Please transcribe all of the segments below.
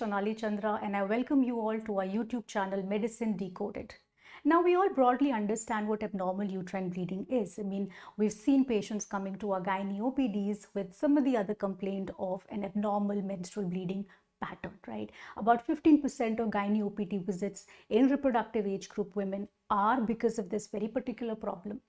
Shonali Chandra and I welcome you all to our YouTube channel Medicine Decoded. Now we all broadly understand what abnormal uterine bleeding is. I mean, we've seen patients coming to our gynae OPDs with some of the other complaint of an abnormal menstrual bleeding pattern, right? About 15% of gynae OPD visits in reproductive age group women are because of this very particular problem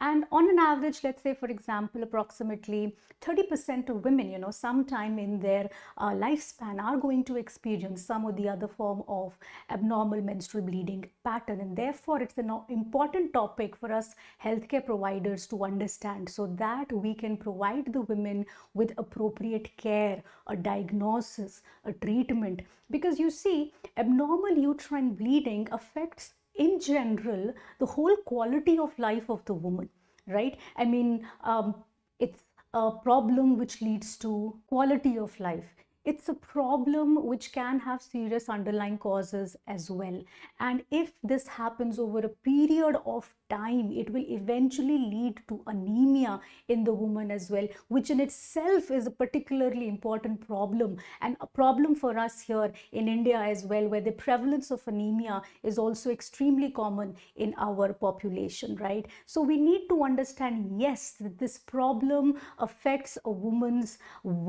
and on an average, let's say, for example, approximately 30% of women, you know, sometime in their uh, lifespan are going to experience some or the other form of abnormal menstrual bleeding pattern. And therefore, it's an important topic for us healthcare providers to understand so that we can provide the women with appropriate care, a diagnosis, a treatment. Because you see, abnormal uterine bleeding affects in general the whole quality of life of the woman right i mean um, it's a problem which leads to quality of life it's a problem which can have serious underlying causes as well and if this happens over a period of time it will eventually lead to anemia in the woman as well which in itself is a particularly important problem and a problem for us here in india as well where the prevalence of anemia is also extremely common in our population right so we need to understand yes this problem affects a woman's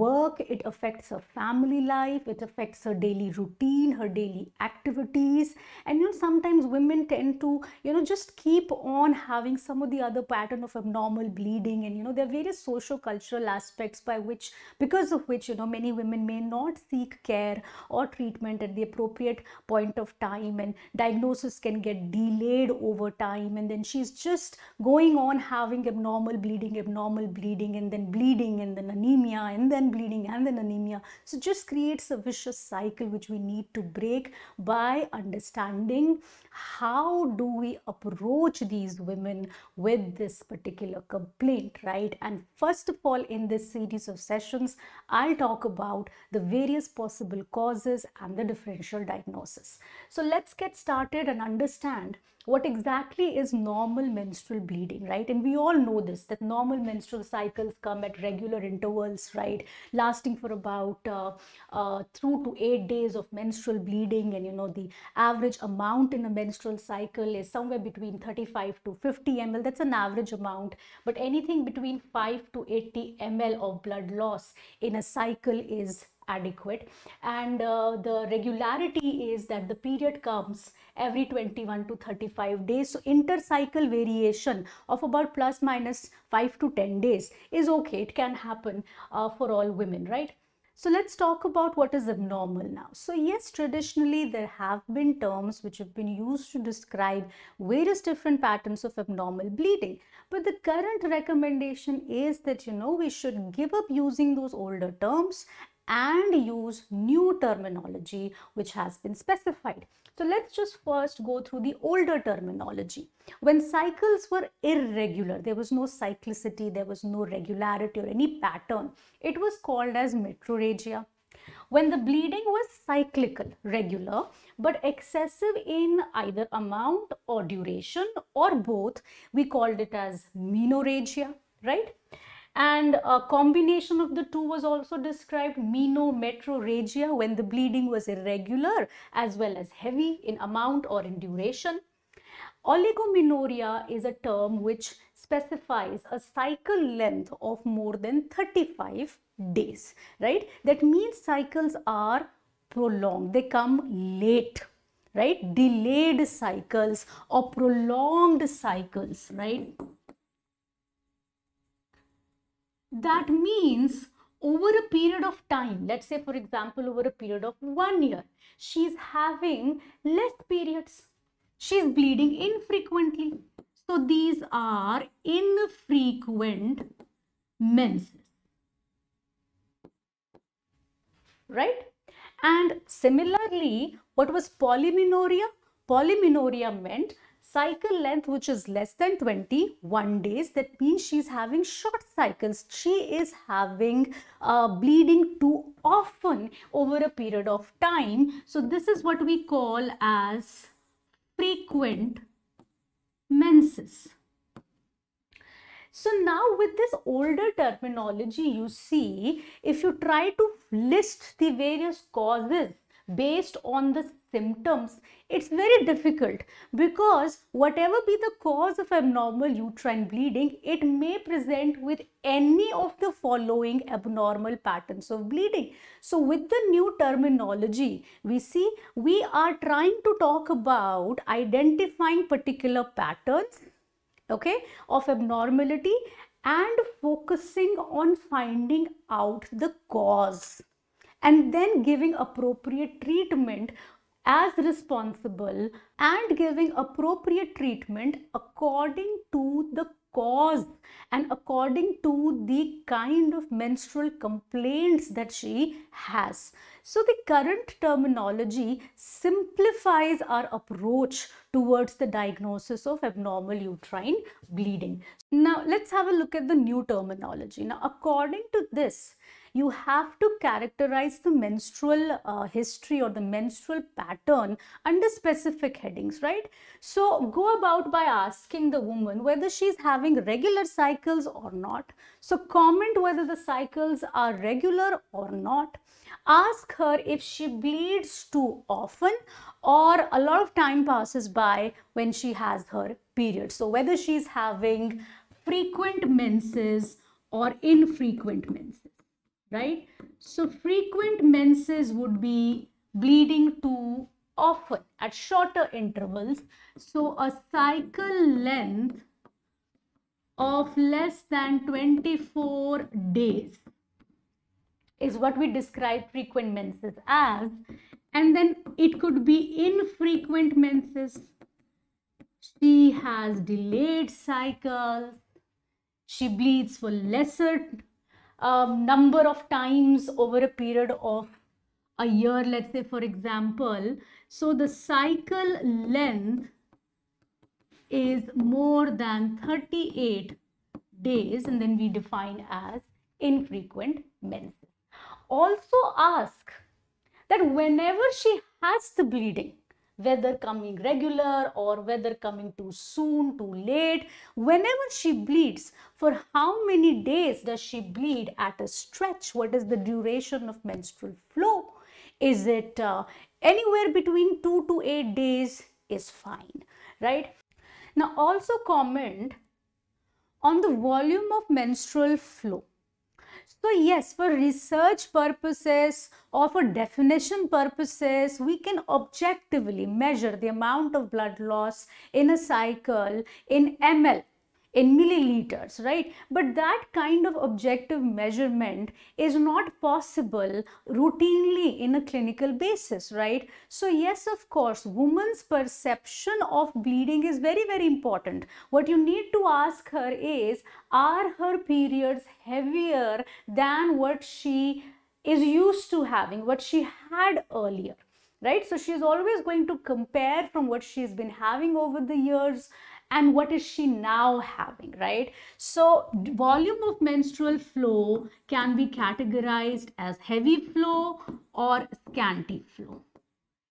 work it affects her family life it affects her daily routine her daily activities and you know sometimes women tend to you know just keep on on having some of the other pattern of abnormal bleeding and you know there are various social cultural aspects by which because of which you know many women may not seek care or treatment at the appropriate point of time and diagnosis can get delayed over time and then she's just going on having abnormal bleeding abnormal bleeding and then bleeding and then anemia and then bleeding and then anemia so just creates a vicious cycle which we need to break by understanding how do we approach the these women with this particular complaint, right? And first of all, in this series of sessions, I'll talk about the various possible causes and the differential diagnosis. So let's get started and understand what exactly is normal menstrual bleeding, right? And we all know this, that normal menstrual cycles come at regular intervals, right? Lasting for about uh, uh, through to eight days of menstrual bleeding. And, you know, the average amount in a menstrual cycle is somewhere between 35 to 50 ml. That's an average amount. But anything between 5 to 80 ml of blood loss in a cycle is adequate and uh, the regularity is that the period comes every 21 to 35 days so intercycle variation of about plus minus 5 to 10 days is okay it can happen uh, for all women right so let's talk about what is abnormal now. So yes, traditionally there have been terms which have been used to describe various different patterns of abnormal bleeding. But the current recommendation is that, you know, we should give up using those older terms and use new terminology which has been specified. So let's just first go through the older terminology. When cycles were irregular, there was no cyclicity, there was no regularity or any pattern. It was called as metrorrhagia. When the bleeding was cyclical, regular, but excessive in either amount or duration or both, we called it as menorrhagia, right? and a combination of the two was also described menometroragia when the bleeding was irregular as well as heavy in amount or in duration. Oligomenorrhea is a term which specifies a cycle length of more than 35 days, right? That means cycles are prolonged, they come late right delayed cycles or prolonged cycles right that means over a period of time, let's say for example, over a period of one year, she's having less periods. She's bleeding infrequently. So these are infrequent menses. Right? And similarly, what was polymenorrhea? Polymenorrhea meant cycle length which is less than 21 days that means she's having short cycles she is having uh, bleeding too often over a period of time so this is what we call as frequent menses so now with this older terminology you see if you try to list the various causes based on the symptoms, it's very difficult because whatever be the cause of abnormal uterine bleeding, it may present with any of the following abnormal patterns of bleeding. So with the new terminology, we see we are trying to talk about identifying particular patterns okay of abnormality and focusing on finding out the cause and then giving appropriate treatment as responsible and giving appropriate treatment according to the cause and according to the kind of menstrual complaints that she has. So the current terminology simplifies our approach towards the diagnosis of abnormal uterine bleeding. Now let's have a look at the new terminology. Now according to this, you have to characterize the menstrual uh, history or the menstrual pattern under specific headings, right? So go about by asking the woman whether she's having regular cycles or not. So comment whether the cycles are regular or not. Ask her if she bleeds too often or a lot of time passes by when she has her period. So whether she's having frequent menses or infrequent menses right? So frequent menses would be bleeding too often at shorter intervals. So a cycle length of less than 24 days is what we describe frequent menses as and then it could be infrequent menses she has delayed cycles she bleeds for lesser um, number of times over a period of a year, let's say, for example. So the cycle length is more than 38 days and then we define as infrequent menses. Also ask that whenever she has the bleeding, whether coming regular or whether coming too soon, too late. Whenever she bleeds, for how many days does she bleed at a stretch? What is the duration of menstrual flow? Is it uh, anywhere between 2 to 8 days is fine, right? Now also comment on the volume of menstrual flow. So yes, for research purposes or for definition purposes, we can objectively measure the amount of blood loss in a cycle in ml in milliliters, right? But that kind of objective measurement is not possible routinely in a clinical basis, right? So yes, of course, woman's perception of bleeding is very, very important. What you need to ask her is, are her periods heavier than what she is used to having, what she had earlier? right? So she is always going to compare from what she's been having over the years and what is she now having, right? So volume of menstrual flow can be categorized as heavy flow or scanty flow.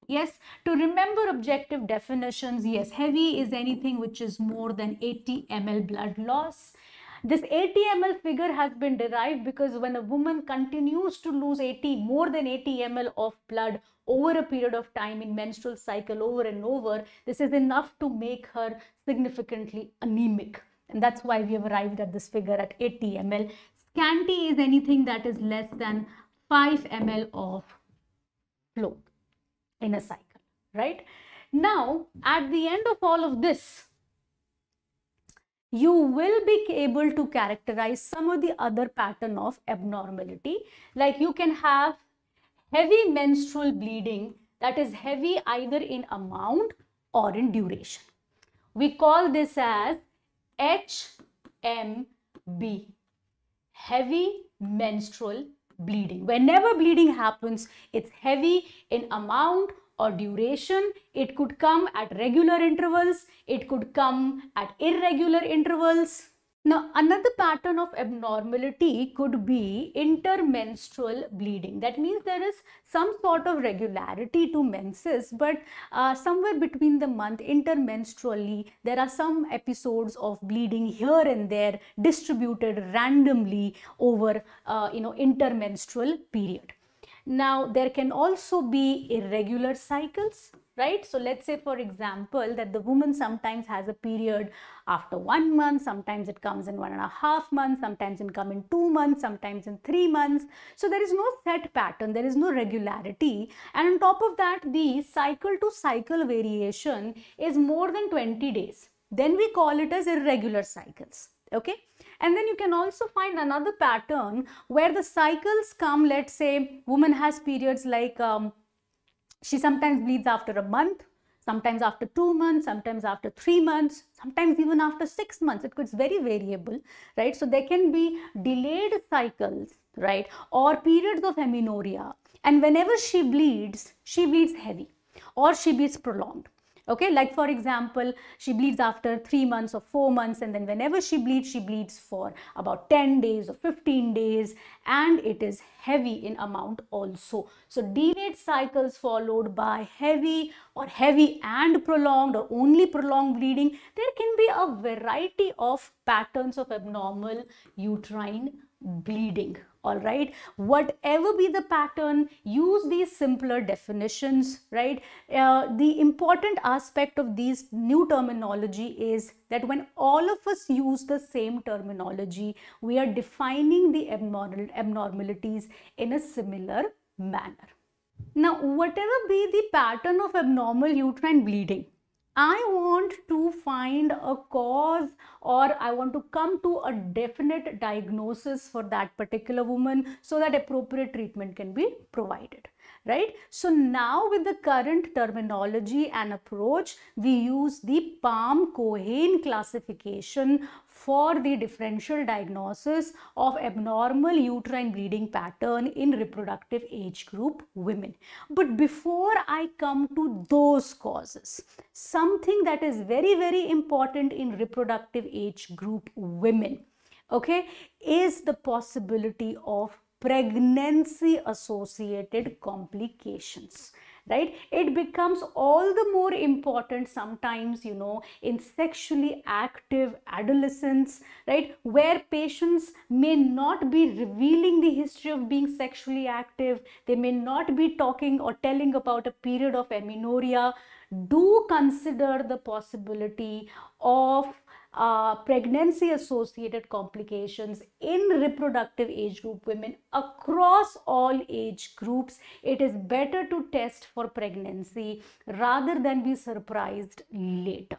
Yes, to remember objective definitions, yes, heavy is anything which is more than 80 ml blood loss this 80 ml figure has been derived because when a woman continues to lose 80, more than 80 ml of blood over a period of time in menstrual cycle over and over, this is enough to make her significantly anemic. And that's why we have arrived at this figure at 80 ml. Scanty is anything that is less than 5 ml of flow in a cycle, right? Now, at the end of all of this, you will be able to characterize some of the other pattern of abnormality. Like you can have heavy menstrual bleeding that is heavy either in amount or in duration. We call this as HMB, heavy menstrual bleeding. Whenever bleeding happens, it's heavy in amount or duration. It could come at regular intervals. It could come at irregular intervals. Now, another pattern of abnormality could be intermenstrual bleeding. That means there is some sort of regularity to menses, but uh, somewhere between the month, intermenstrually, there are some episodes of bleeding here and there distributed randomly over, uh, you know, intermenstrual period. Now, there can also be irregular cycles, right? So, let's say for example that the woman sometimes has a period after one month, sometimes it comes in one and a half months, sometimes it comes in two months, sometimes in three months. So, there is no set pattern, there is no regularity. And on top of that, the cycle to cycle variation is more than 20 days. Then we call it as irregular cycles, okay? And then you can also find another pattern where the cycles come, let's say woman has periods like um, she sometimes bleeds after a month, sometimes after two months, sometimes after three months, sometimes even after six months. It's very variable, right? So there can be delayed cycles, right? Or periods of amenorrhea. And whenever she bleeds, she bleeds heavy or she bleeds prolonged. Okay, like for example, she bleeds after 3 months or 4 months and then whenever she bleeds, she bleeds for about 10 days or 15 days and it is heavy in amount also. So delayed cycles followed by heavy or heavy and prolonged or only prolonged bleeding, there can be a variety of patterns of abnormal uterine bleeding all right whatever be the pattern use these simpler definitions right uh, the important aspect of these new terminology is that when all of us use the same terminology we are defining the abnormal abnormalities in a similar manner now whatever be the pattern of abnormal uterine bleeding I want to find a cause or I want to come to a definite diagnosis for that particular woman so that appropriate treatment can be provided right? So now with the current terminology and approach, we use the Palm-Cohen classification for the differential diagnosis of abnormal uterine bleeding pattern in reproductive age group women. But before I come to those causes, something that is very, very important in reproductive age group women okay is the possibility of pregnancy associated complications right it becomes all the more important sometimes you know in sexually active adolescents right where patients may not be revealing the history of being sexually active they may not be talking or telling about a period of amenorrhea do consider the possibility of uh, pregnancy associated complications in reproductive age group women across all age groups it is better to test for pregnancy rather than be surprised later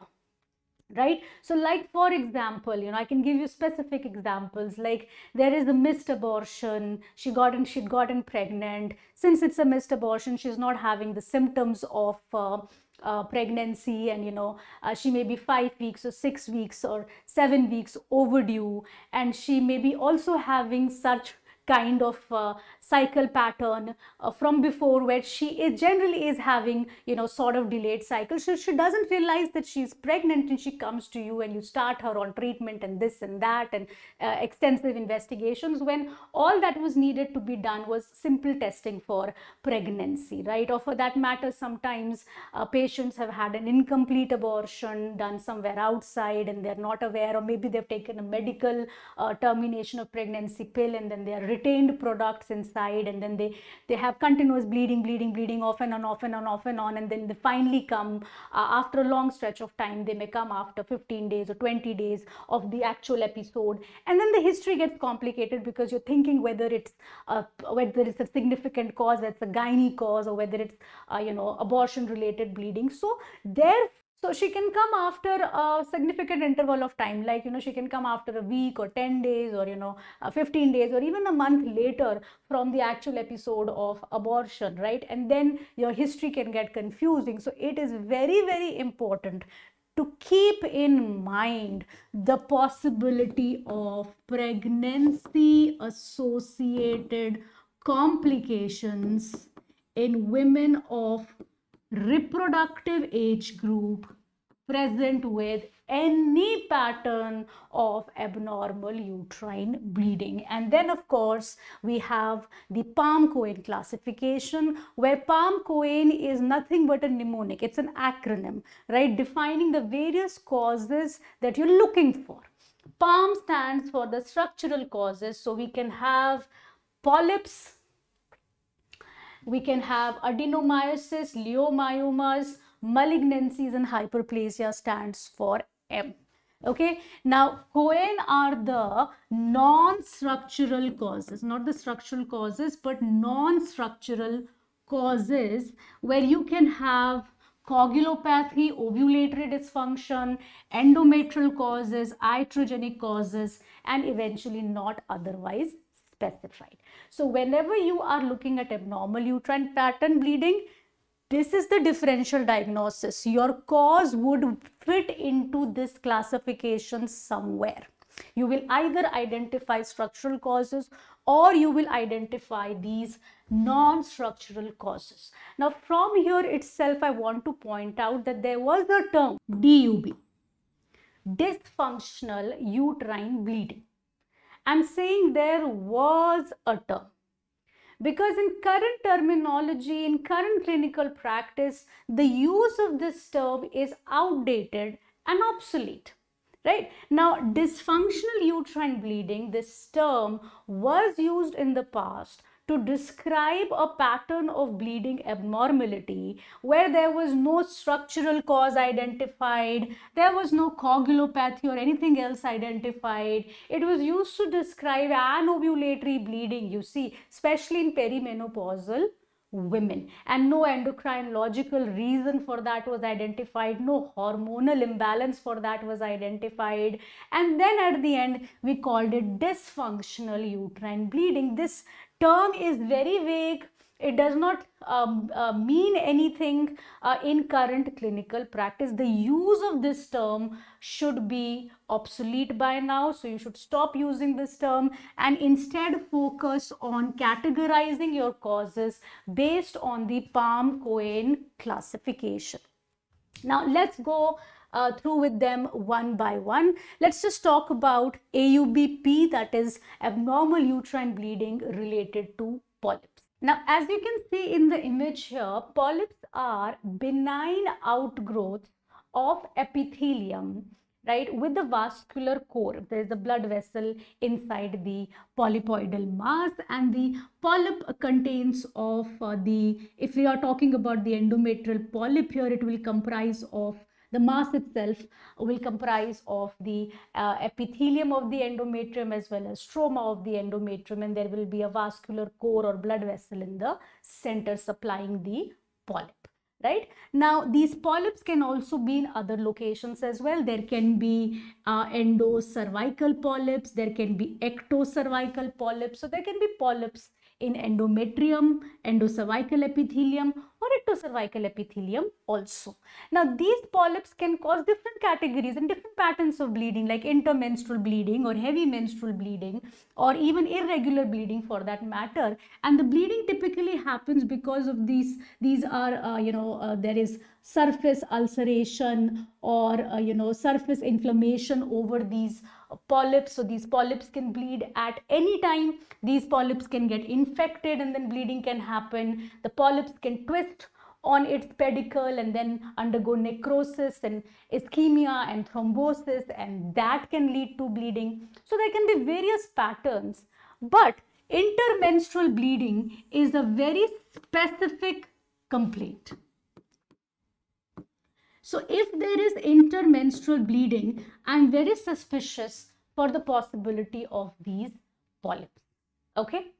right so like for example you know i can give you specific examples like there is a missed abortion she got she'd gotten pregnant since it's a missed abortion she's not having the symptoms of uh, uh, pregnancy and you know uh, she may be five weeks or six weeks or seven weeks overdue and she may be also having such kind of uh, cycle pattern uh, from before where she is generally is having you know sort of delayed cycle so she doesn't realize that she's pregnant and she comes to you and you start her on treatment and this and that and uh, extensive investigations when all that was needed to be done was simple testing for pregnancy right or for that matter sometimes uh, patients have had an incomplete abortion done somewhere outside and they're not aware or maybe they've taken a medical uh, termination of pregnancy pill and then they're retained products inside and then they, they have continuous bleeding, bleeding, bleeding off and on, off and on, off and on. And then they finally come uh, after a long stretch of time. They may come after 15 days or 20 days of the actual episode. And then the history gets complicated because you're thinking whether it's a, uh, whether it's a significant cause, that's a gynae cause or whether it's, uh, you know, abortion related bleeding. So therefore, so she can come after a significant interval of time, like, you know, she can come after a week or 10 days or, you know, uh, 15 days or even a month later from the actual episode of abortion, right? And then your history can get confusing. So it is very, very important to keep in mind the possibility of pregnancy associated complications in women of reproductive age group present with any pattern of abnormal uterine bleeding. And then of course, we have the Palm-Cohen classification where Palm-Cohen is nothing but a mnemonic. It's an acronym, right? Defining the various causes that you're looking for. Palm stands for the structural causes. So we can have polyps, we can have adenomyosis, leiomyomas, malignancies and hyperplasia stands for M. Okay, now Cohen are the non-structural causes, not the structural causes, but non-structural causes where you can have coagulopathy, ovulatory dysfunction, endometrial causes, iatrogenic causes, and eventually not otherwise specified. So whenever you are looking at abnormal uterine pattern bleeding, this is the differential diagnosis. Your cause would fit into this classification somewhere. You will either identify structural causes or you will identify these non-structural causes. Now from here itself I want to point out that there was a term DUB, dysfunctional uterine bleeding. I'm saying there was a term. Because in current terminology, in current clinical practice, the use of this term is outdated and obsolete. Right? Now, dysfunctional uterine bleeding, this term was used in the past to describe a pattern of bleeding abnormality where there was no structural cause identified, there was no coagulopathy or anything else identified. It was used to describe an ovulatory bleeding, you see, especially in perimenopausal women and no endocrinological reason for that was identified no hormonal imbalance for that was identified and then at the end we called it dysfunctional uterine bleeding this term is very vague it does not um, uh, mean anything uh, in current clinical practice. The use of this term should be obsolete by now. So you should stop using this term and instead focus on categorizing your causes based on the Palm-Cohen classification. Now let's go uh, through with them one by one. Let's just talk about AUBP that is abnormal uterine bleeding related to polyps. Now, as you can see in the image here, polyps are benign outgrowth of epithelium right with the vascular core there is a blood vessel inside the polypoidal mass and the polyp contains of uh, the if we are talking about the endometrial polyp here it will comprise of the mass itself will comprise of the uh, epithelium of the endometrium as well as stroma of the endometrium and there will be a vascular core or blood vessel in the center supplying the polyp right now these polyps can also be in other locations as well there can be uh, endocervical polyps there can be ectocervical polyps so there can be polyps in endometrium, endocervical epithelium or ectocervical epithelium also. Now these polyps can cause different categories and different patterns of bleeding like intermenstrual bleeding or heavy menstrual bleeding or even irregular bleeding for that matter and the bleeding typically happens because of these these are uh, you know uh, there is surface ulceration or uh, you know surface inflammation over these polyps. So these polyps can bleed at any time. These polyps can get infected and then bleeding can happen. The polyps can twist on its pedicle and then undergo necrosis and ischemia and thrombosis and that can lead to bleeding. So there can be various patterns but intermenstrual bleeding is a very specific complaint. So if there is intermenstrual bleeding, I'm very suspicious for the possibility of these polyps. Okay.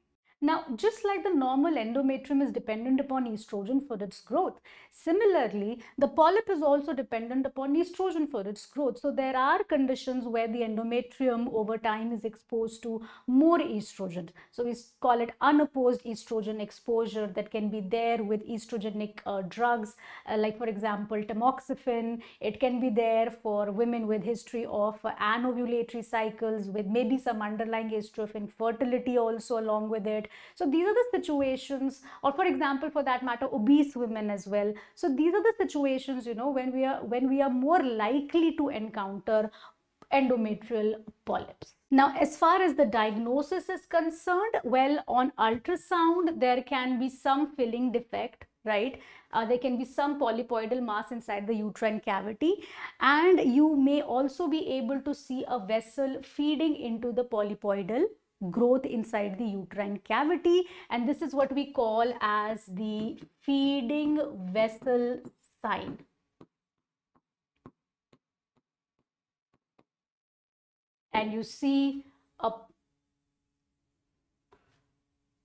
Now, just like the normal endometrium is dependent upon estrogen for its growth, similarly, the polyp is also dependent upon estrogen for its growth. So, there are conditions where the endometrium over time is exposed to more estrogen. So, we call it unopposed estrogen exposure that can be there with estrogenic uh, drugs, uh, like for example, tamoxifen. It can be there for women with history of uh, anovulatory cycles, with maybe some underlying estrogen infertility also along with it so these are the situations, or for example, for that matter, obese women as well. So these are the situations, you know, when we are when we are more likely to encounter endometrial polyps. Now, as far as the diagnosis is concerned, well, on ultrasound, there can be some filling defect, right? Uh, there can be some polypoidal mass inside the uterine cavity and you may also be able to see a vessel feeding into the polypoidal growth inside the uterine cavity and this is what we call as the feeding vessel sign. And you see a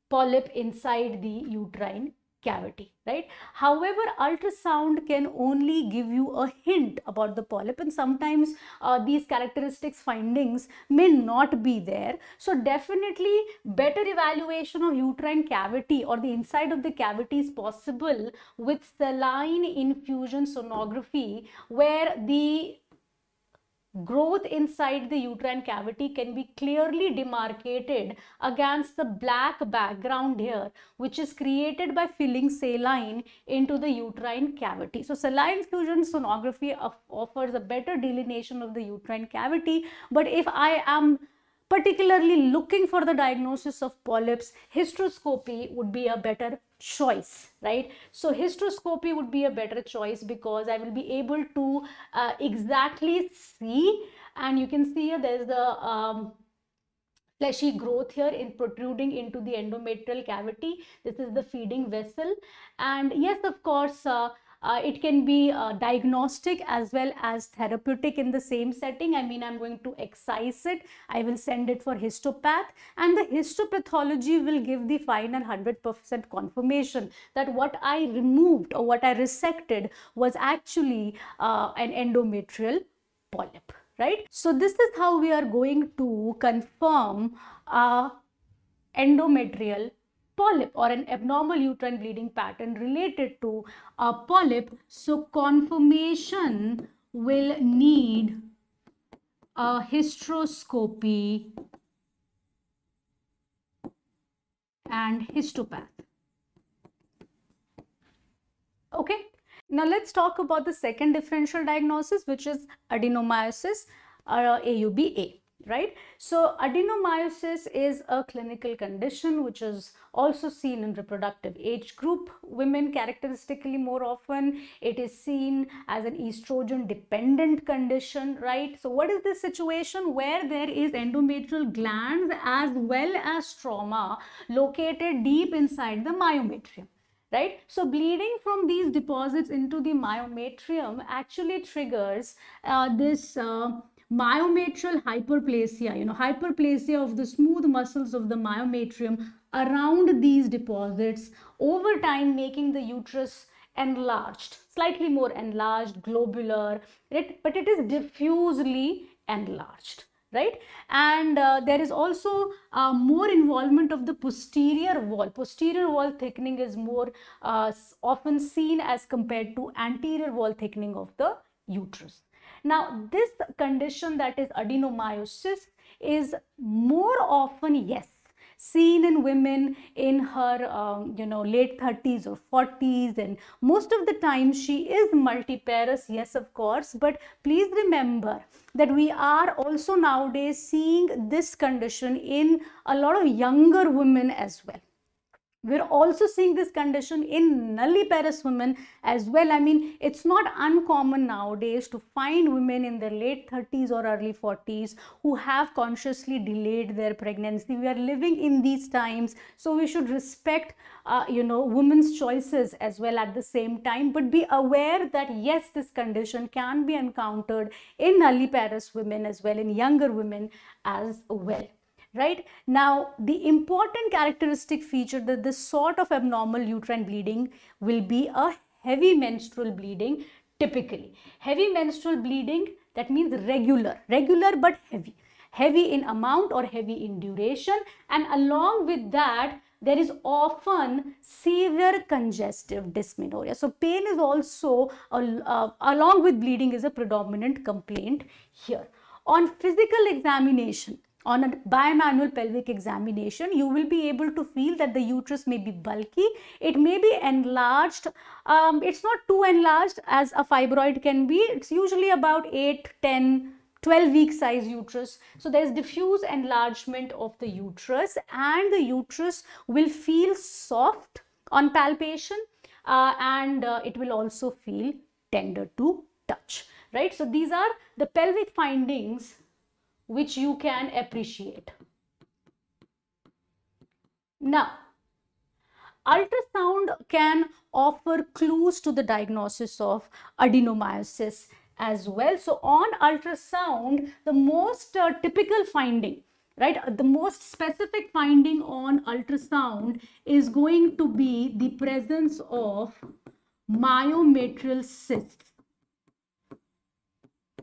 polyp inside the uterine cavity, right? However, ultrasound can only give you a hint about the polyp and sometimes uh, these characteristics findings may not be there. So definitely better evaluation of uterine cavity or the inside of the cavity is possible with saline infusion sonography where the growth inside the uterine cavity can be clearly demarcated against the black background here which is created by filling saline into the uterine cavity. So saline fusion sonography offers a better delineation of the uterine cavity but if I am particularly looking for the diagnosis of polyps, hysteroscopy would be a better choice, right? So hysteroscopy would be a better choice because I will be able to uh, exactly see and you can see here there's the um, fleshy growth here in protruding into the endometrial cavity. This is the feeding vessel. And yes, of course, uh, uh, it can be uh, diagnostic as well as therapeutic in the same setting. I mean, I'm going to excise it. I will send it for histopath and the histopathology will give the final 100% confirmation that what I removed or what I resected was actually uh, an endometrial polyp, right? So this is how we are going to confirm a uh, endometrial polyp or an abnormal uterine bleeding pattern related to a polyp. So confirmation will need a hysteroscopy and histopath. Okay, now let's talk about the second differential diagnosis which is adenomyosis or uh, AUBA right? So adenomyosis is a clinical condition which is also seen in reproductive age group women characteristically more often. It is seen as an estrogen dependent condition, right? So what is this situation where there is endometrial glands as well as stroma located deep inside the myometrium? right? So bleeding from these deposits into the myometrium actually triggers uh, this uh, myometrial hyperplasia, you know, hyperplasia of the smooth muscles of the myometrium around these deposits over time making the uterus enlarged, slightly more enlarged, globular, right? but it is diffusely enlarged right and uh, there is also uh, more involvement of the posterior wall posterior wall thickening is more uh, often seen as compared to anterior wall thickening of the uterus now, this condition that is adenomyosis is more often, yes, seen in women in her um, you know late 30s or 40s and most of the time she is multiparous yes of course but please remember that we are also nowadays seeing this condition in a lot of younger women as well we're also seeing this condition in nulliparous women as well. I mean, it's not uncommon nowadays to find women in their late 30s or early 40s who have consciously delayed their pregnancy. We are living in these times, so we should respect, uh, you know, women's choices as well at the same time, but be aware that yes, this condition can be encountered in nulliparous women as well, in younger women as well right? Now, the important characteristic feature that this sort of abnormal uterine bleeding will be a heavy menstrual bleeding typically. Heavy menstrual bleeding, that means regular, regular but heavy. Heavy in amount or heavy in duration and along with that, there is often severe congestive dysmenorrhea. So pain is also, uh, along with bleeding is a predominant complaint here. On physical examination, on a bimanual pelvic examination, you will be able to feel that the uterus may be bulky. It may be enlarged. Um, it's not too enlarged as a fibroid can be. It's usually about 8, 10, 12 week size uterus. So there's diffuse enlargement of the uterus and the uterus will feel soft on palpation uh, and uh, it will also feel tender to touch, right? So these are the pelvic findings which you can appreciate. Now, ultrasound can offer clues to the diagnosis of adenomyosis as well. So on ultrasound, the most uh, typical finding, right, the most specific finding on ultrasound is going to be the presence of myometrial cysts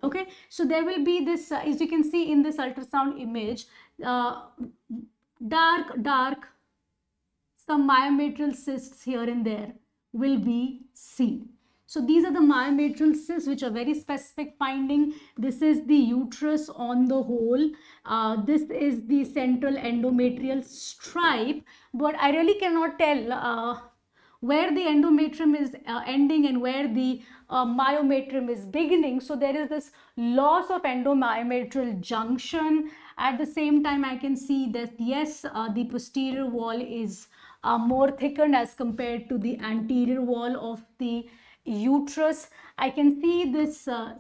okay so there will be this uh, as you can see in this ultrasound image uh, dark dark some myometrial cysts here and there will be seen so these are the myometrial cysts which are very specific finding this is the uterus on the whole uh, this is the central endometrial stripe but i really cannot tell uh, where the endometrium is uh, ending and where the uh, myometrium is beginning. So there is this loss of endomyometrial junction. At the same time, I can see that yes, uh, the posterior wall is uh, more thickened as compared to the anterior wall of the uterus. I can see this uh,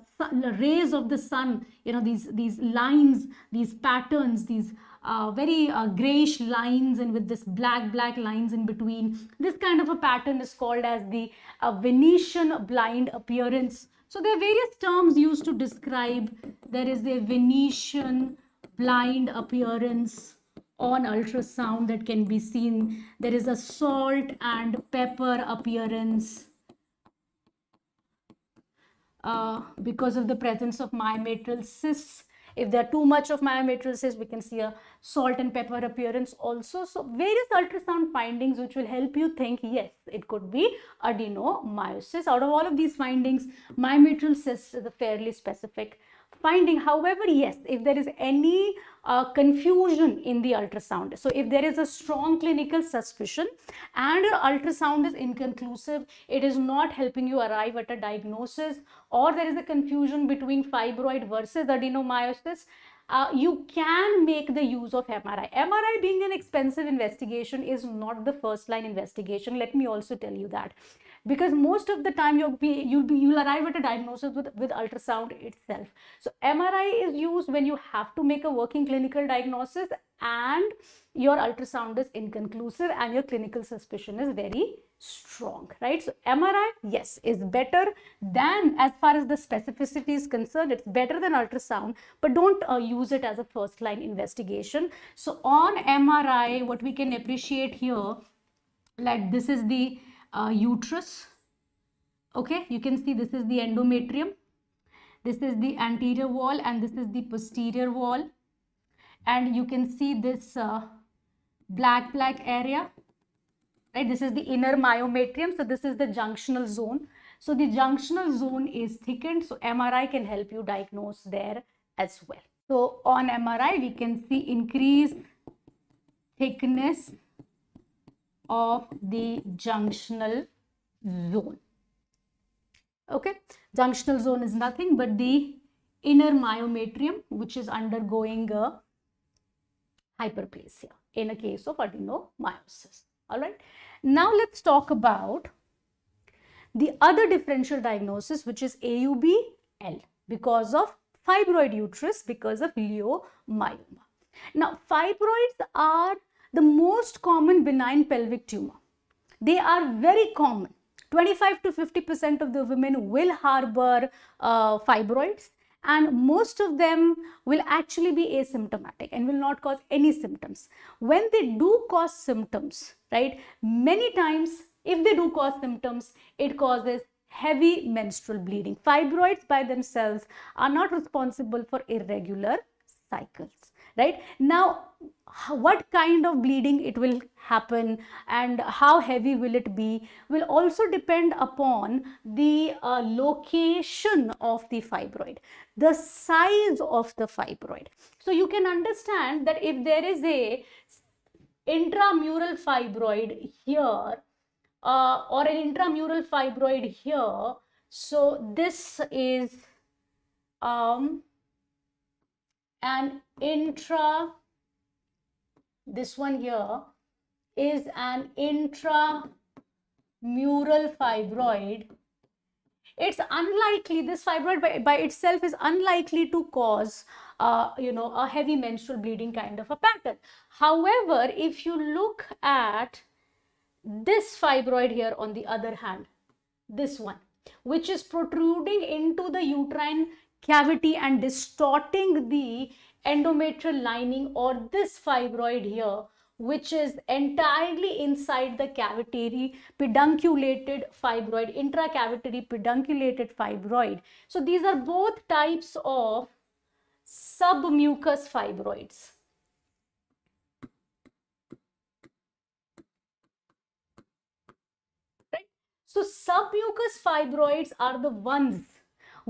rays of the sun, you know, these, these lines, these patterns, these uh, very uh, grayish lines and with this black black lines in between. This kind of a pattern is called as the uh, Venetian blind appearance. So there are various terms used to describe. There is the Venetian blind appearance on ultrasound that can be seen. There is a salt and pepper appearance. Uh, because of the presence of myometrial cysts. If there are too much of myometriasis, we can see a salt and pepper appearance also. So various ultrasound findings which will help you think, yes, it could be adenomyosis. Out of all of these findings, myometrial is a fairly specific finding. However, yes, if there is any uh, confusion in the ultrasound, so if there is a strong clinical suspicion and your ultrasound is inconclusive, it is not helping you arrive at a diagnosis or there is a confusion between fibroid versus adenomyosis, uh, you can make the use of MRI. MRI being an expensive investigation is not the first line investigation. Let me also tell you that because most of the time you'll be you'll be you'll arrive at a diagnosis with, with ultrasound itself so mri is used when you have to make a working clinical diagnosis and your ultrasound is inconclusive and your clinical suspicion is very strong right so mri yes is better than as far as the specificity is concerned it's better than ultrasound but don't uh, use it as a first line investigation so on mri what we can appreciate here like this is the uh, uterus okay you can see this is the endometrium this is the anterior wall and this is the posterior wall and you can see this uh, black black area right this is the inner myometrium so this is the junctional zone so the junctional zone is thickened so mri can help you diagnose there as well so on mri we can see increased thickness of the junctional zone. Okay, junctional zone is nothing but the inner myometrium which is undergoing a hyperplasia in a case of adenomyosis. All right, now let's talk about the other differential diagnosis which is AUBL because of fibroid uterus because of leiomyoma. Now, fibroids are the most common benign pelvic tumor. They are very common. 25 to 50% of the women will harbor uh, fibroids and most of them will actually be asymptomatic and will not cause any symptoms. When they do cause symptoms, right, many times if they do cause symptoms, it causes heavy menstrual bleeding. Fibroids by themselves are not responsible for irregular cycles right? Now, what kind of bleeding it will happen and how heavy will it be will also depend upon the uh, location of the fibroid the size of the fibroid so you can understand that if there is a intramural fibroid here uh, or an intramural fibroid here so this is um, an intra, this one here, is an intramural fibroid. It's unlikely, this fibroid by, by itself is unlikely to cause, uh, you know, a heavy menstrual bleeding kind of a pattern. However, if you look at this fibroid here on the other hand, this one, which is protruding into the uterine cavity and distorting the endometrial lining or this fibroid here which is entirely inside the cavitary pedunculated fibroid, intracavitary pedunculated fibroid. So these are both types of submucous fibroids. Right? So submucous fibroids are the ones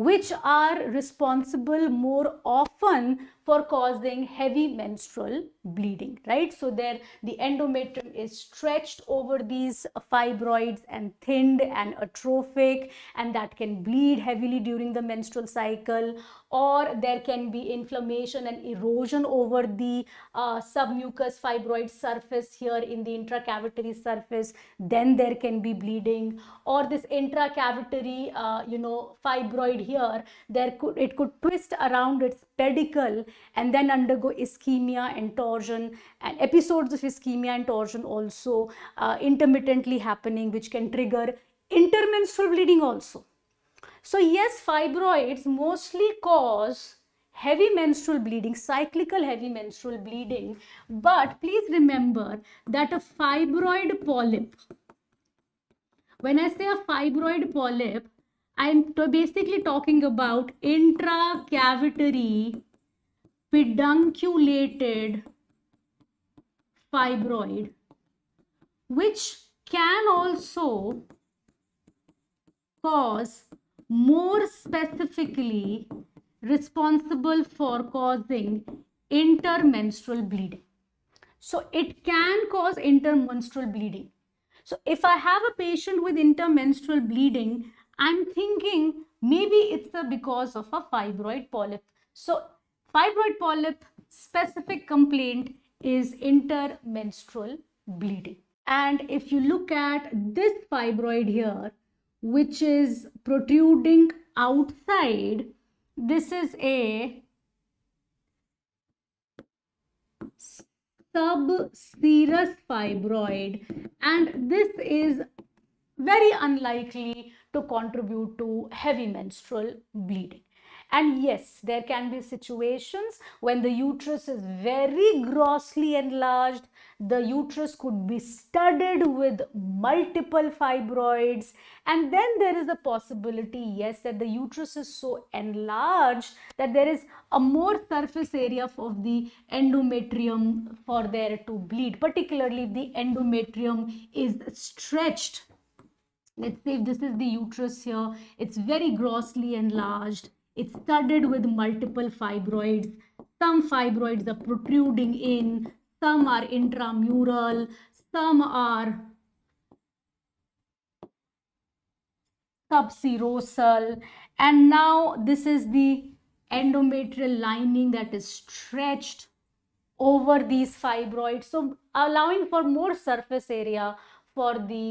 which are responsible more of often for causing heavy menstrual bleeding, right? So there the endometrium is stretched over these fibroids and thinned and atrophic and that can bleed heavily during the menstrual cycle or there can be inflammation and erosion over the uh, submucous fibroid surface here in the intracavitary surface then there can be bleeding or this intracavitary uh, you know fibroid here there could it could twist around its pedicle and then undergo ischemia and torsion and episodes of ischemia and torsion also uh, intermittently happening which can trigger intermenstrual bleeding also. So yes, fibroids mostly cause heavy menstrual bleeding, cyclical heavy menstrual bleeding. But please remember that a fibroid polyp, when I say a fibroid polyp, I'm basically talking about intracavitary pedunculated fibroid which can also cause more specifically responsible for causing intermenstrual bleeding. So it can cause intermenstrual bleeding. So if I have a patient with intermenstrual bleeding, I'm thinking maybe it's a because of a fibroid polyp. So fibroid polyp specific complaint is intermenstrual bleeding. And if you look at this fibroid here, which is protruding outside, this is a subserous fibroid and this is very unlikely to contribute to heavy menstrual bleeding. And yes, there can be situations when the uterus is very grossly enlarged. The uterus could be studded with multiple fibroids. And then there is a possibility, yes, that the uterus is so enlarged that there is a more surface area of the endometrium for there to bleed, particularly if the endometrium is stretched Let's say if this is the uterus here, it's very grossly enlarged. It's studded with multiple fibroids. Some fibroids are protruding in, some are intramural, some are subserosal. And now this is the endometrial lining that is stretched over these fibroids. So allowing for more surface area, for the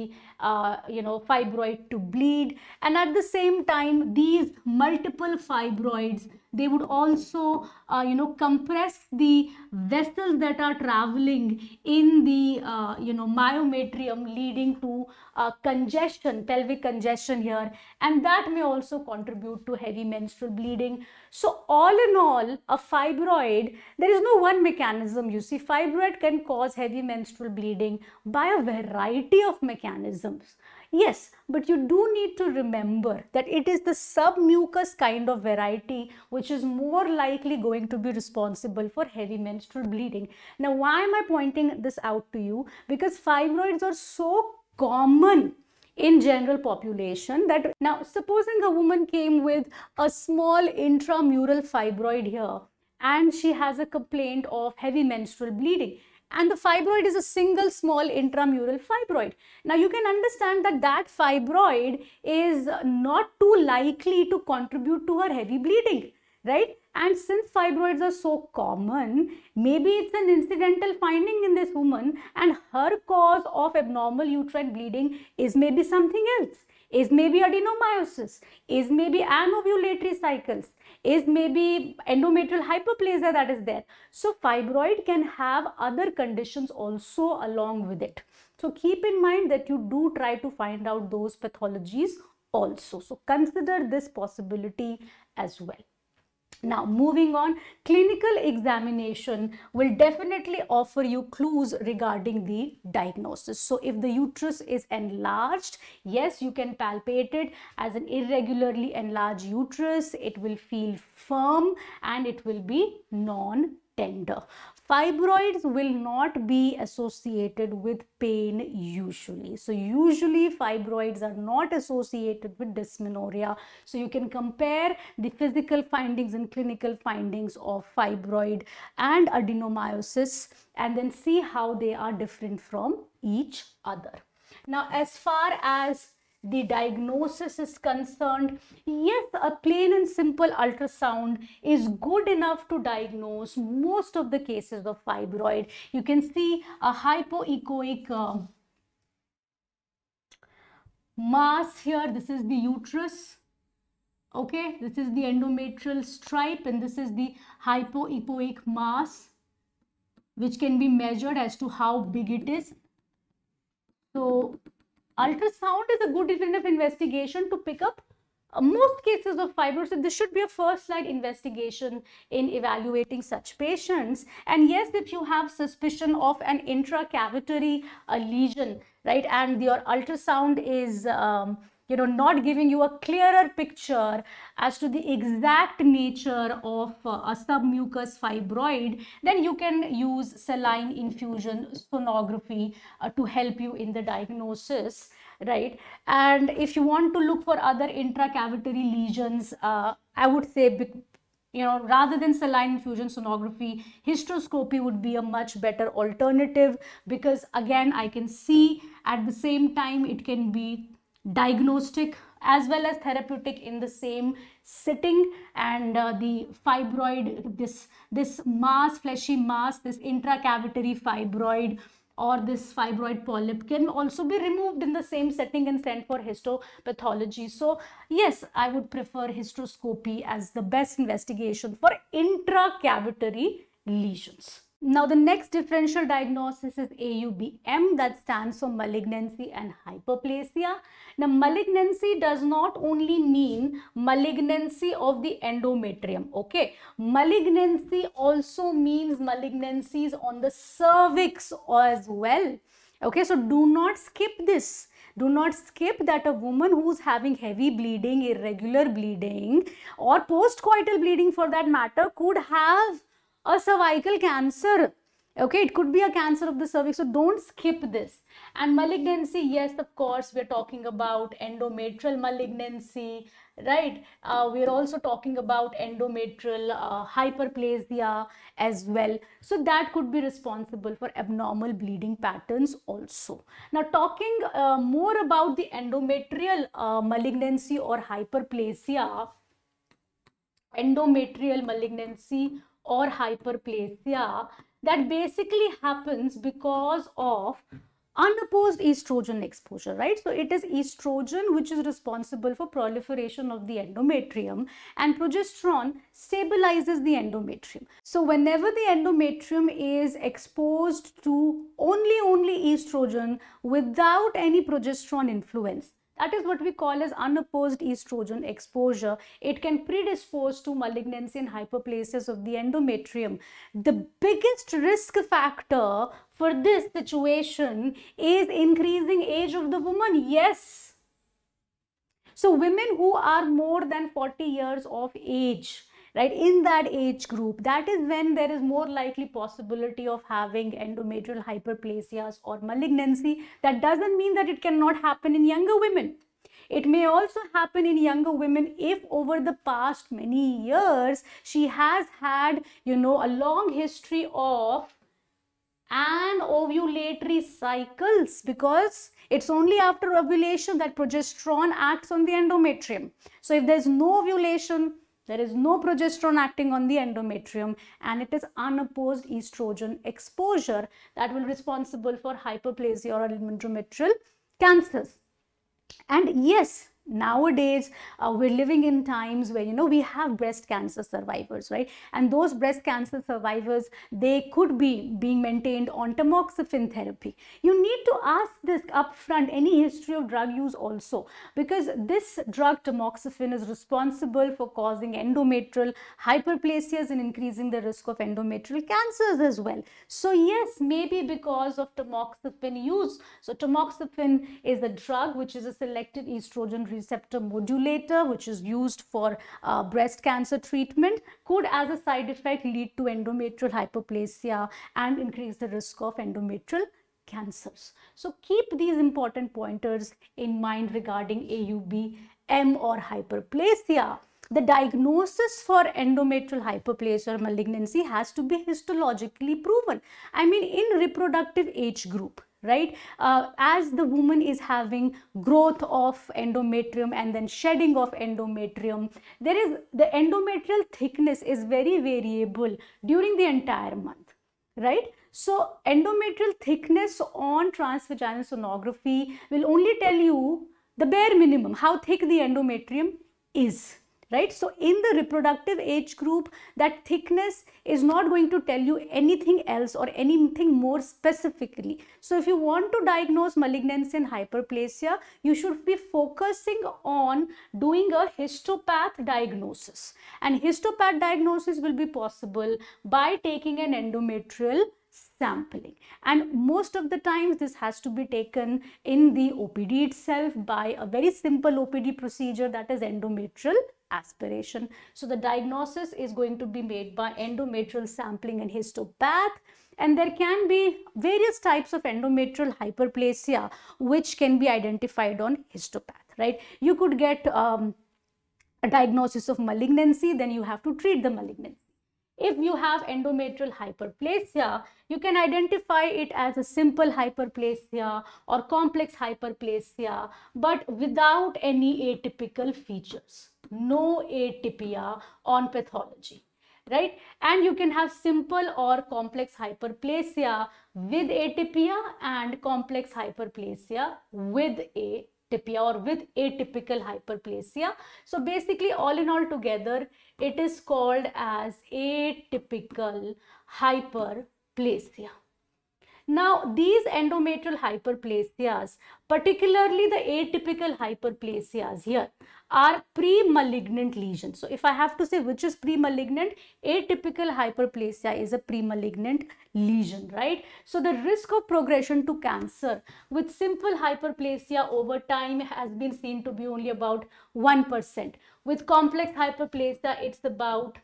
uh, you know fibroid to bleed and at the same time these multiple fibroids they would also uh, you know compress the vessels that are traveling in the uh, you know myometrium leading to uh, congestion pelvic congestion here and that may also contribute to heavy menstrual bleeding so all in all a fibroid there is no one mechanism you see fibroid can cause heavy menstrual bleeding by a variety of mechanisms Yes, but you do need to remember that it is the submucous kind of variety which is more likely going to be responsible for heavy menstrual bleeding. Now, why am I pointing this out to you? Because fibroids are so common in general population that now supposing a woman came with a small intramural fibroid here and she has a complaint of heavy menstrual bleeding and the fibroid is a single small intramural fibroid. Now you can understand that that fibroid is not too likely to contribute to her heavy bleeding, right? And since fibroids are so common, maybe it's an incidental finding in this woman and her cause of abnormal uterine bleeding is maybe something else, is maybe adenomyosis, is maybe anovulatory cycles, is maybe endometrial hyperplasia that is there. So fibroid can have other conditions also along with it. So keep in mind that you do try to find out those pathologies also. So consider this possibility as well. Now moving on, clinical examination will definitely offer you clues regarding the diagnosis. So if the uterus is enlarged, yes, you can palpate it as an irregularly enlarged uterus. It will feel firm and it will be non tender fibroids will not be associated with pain usually. So usually fibroids are not associated with dysmenorrhea. So you can compare the physical findings and clinical findings of fibroid and adenomyosis and then see how they are different from each other. Now as far as the diagnosis is concerned, yes, a plain and simple ultrasound is good enough to diagnose most of the cases of fibroid. You can see a hypoechoic uh, mass here. This is the uterus. Okay, this is the endometrial stripe and this is the hypoechoic mass which can be measured as to how big it is. So Ultrasound is a good different of investigation to pick up uh, most cases of fibrosis, this should be a first line investigation in evaluating such patients. And yes, if you have suspicion of an intracavitary uh, lesion, right, and your ultrasound is um, you know not giving you a clearer picture as to the exact nature of uh, a submucous fibroid then you can use saline infusion sonography uh, to help you in the diagnosis right and if you want to look for other intracavitary lesions uh, i would say you know rather than saline infusion sonography hysteroscopy would be a much better alternative because again i can see at the same time it can be diagnostic as well as therapeutic in the same sitting and uh, the fibroid this this mass fleshy mass this intracavitary fibroid or this fibroid polyp can also be removed in the same setting and sent for histopathology. So yes, I would prefer hysteroscopy as the best investigation for intracavitary lesions. Now the next differential diagnosis is AUBM that stands for malignancy and hyperplasia. Now malignancy does not only mean malignancy of the endometrium, okay. Malignancy also means malignancies on the cervix as well, okay. So do not skip this do not skip that a woman who's having heavy bleeding, irregular bleeding or postcoital bleeding for that matter could have a cervical cancer. Okay, it could be a cancer of the cervix. So don't skip this. And malignancy, yes, of course, we're talking about endometrial malignancy, right? Uh, we're also talking about endometrial uh, hyperplasia as well. So that could be responsible for abnormal bleeding patterns also. Now talking uh, more about the endometrial uh, malignancy or hyperplasia, endometrial malignancy or hyperplasia that basically happens because of unopposed estrogen exposure, right? So it is estrogen which is responsible for proliferation of the endometrium and progesterone stabilizes the endometrium. So whenever the endometrium is exposed to only only estrogen without any progesterone influence, that is what we call as unopposed estrogen exposure. It can predispose to malignancy and hyperplasia of the endometrium. The biggest risk factor for this situation is increasing age of the woman. Yes. So women who are more than 40 years of age right in that age group that is when there is more likely possibility of having endometrial hyperplasias or malignancy that doesn't mean that it cannot happen in younger women it may also happen in younger women if over the past many years she has had, you know, a long history of and ovulatory cycles because it's only after ovulation that progesterone acts on the endometrium. So if there's no ovulation, there is no progesterone acting on the endometrium and it is unopposed estrogen exposure that will be responsible for hyperplasia or endometrial cancers. And yes, nowadays uh, we're living in times where you know we have breast cancer survivors right and those breast cancer survivors they could be being maintained on tamoxifen therapy you need to ask this upfront any history of drug use also because this drug tamoxifen is responsible for causing endometrial hyperplasias and increasing the risk of endometrial cancers as well so yes maybe because of tamoxifen use so tamoxifen is a drug which is a selective estrogen receptor modulator, which is used for uh, breast cancer treatment, could as a side effect lead to endometrial hyperplasia and increase the risk of endometrial cancers. So keep these important pointers in mind regarding AUBM or hyperplasia. The diagnosis for endometrial hyperplasia or malignancy has to be histologically proven. I mean in reproductive age group right uh, as the woman is having growth of endometrium and then shedding of endometrium there is the endometrial thickness is very variable during the entire month right so endometrial thickness on transvaginal sonography will only tell you the bare minimum how thick the endometrium is right so in the reproductive age group that thickness is not going to tell you anything else or anything more specifically so if you want to diagnose malignancy and hyperplasia you should be focusing on doing a histopath diagnosis and histopath diagnosis will be possible by taking an endometrial sampling and most of the times this has to be taken in the OPD itself by a very simple OPD procedure that is endometrial aspiration. So the diagnosis is going to be made by endometrial sampling and histopath and there can be various types of endometrial hyperplasia which can be identified on histopath, right? You could get um, a diagnosis of malignancy, then you have to treat the malignancy if you have endometrial hyperplasia, you can identify it as a simple hyperplasia or complex hyperplasia, but without any atypical features. No atypia on pathology right and you can have simple or complex hyperplasia with atypia and complex hyperplasia with a or with atypical hyperplasia. So basically all in all together it is called as atypical hyperplasia. Now, these endometrial hyperplasias, particularly the atypical hyperplasias here, are pre-malignant lesions. So, if I have to say which is pre-malignant, atypical hyperplasia is a pre-malignant lesion, right? So, the risk of progression to cancer with simple hyperplasia over time has been seen to be only about 1%. With complex hyperplasia, it's about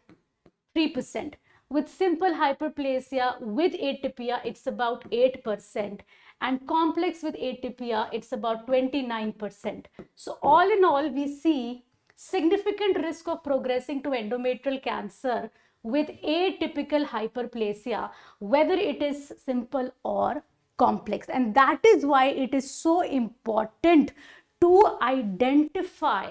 3% with simple hyperplasia with atypia, it's about 8% and complex with atypia, it's about 29%. So all in all, we see significant risk of progressing to endometrial cancer with atypical hyperplasia, whether it is simple or complex. And that is why it is so important to identify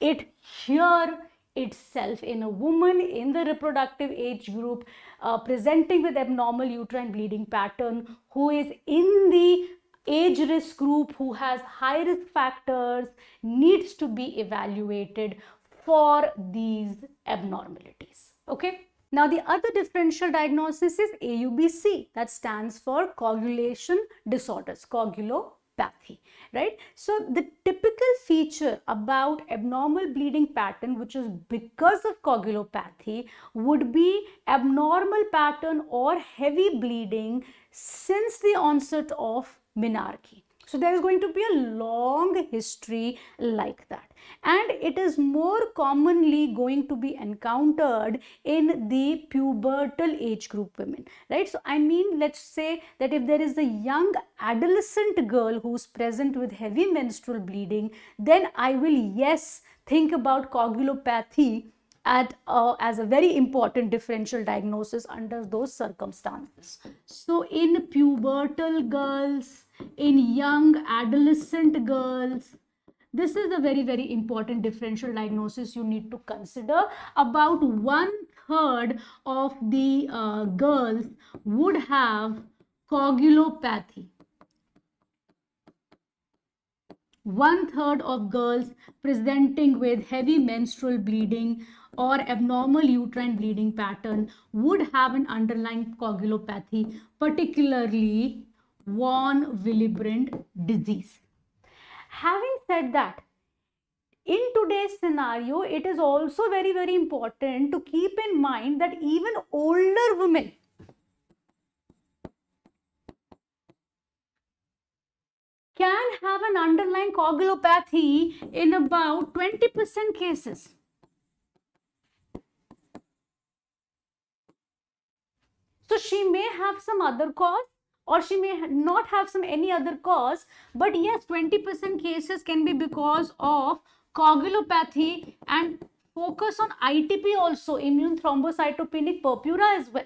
it here itself in a woman in the reproductive age group uh, presenting with abnormal uterine bleeding pattern who is in the age risk group who has high risk factors needs to be evaluated for these abnormalities okay now the other differential diagnosis is AUBC that stands for coagulation disorders coagulo Pathy, right? So the typical feature about abnormal bleeding pattern, which is because of coagulopathy, would be abnormal pattern or heavy bleeding since the onset of menarche. So there is going to be a long history like that. And it is more commonly going to be encountered in the pubertal age group women, right? So I mean, let's say that if there is a young adolescent girl who's present with heavy menstrual bleeding, then I will, yes, think about coagulopathy at, uh, as a very important differential diagnosis under those circumstances. So in pubertal girls, in young adolescent girls this is a very very important differential diagnosis you need to consider about one third of the uh, girls would have coagulopathy one third of girls presenting with heavy menstrual bleeding or abnormal uterine bleeding pattern would have an underlying coagulopathy particularly von Willebrand disease. Having said that, in today's scenario, it is also very, very important to keep in mind that even older women can have an underlying coagulopathy in about 20% cases. So she may have some other cause or she may not have some any other cause but yes 20% cases can be because of coagulopathy and focus on ITP also immune thrombocytopenic purpura as well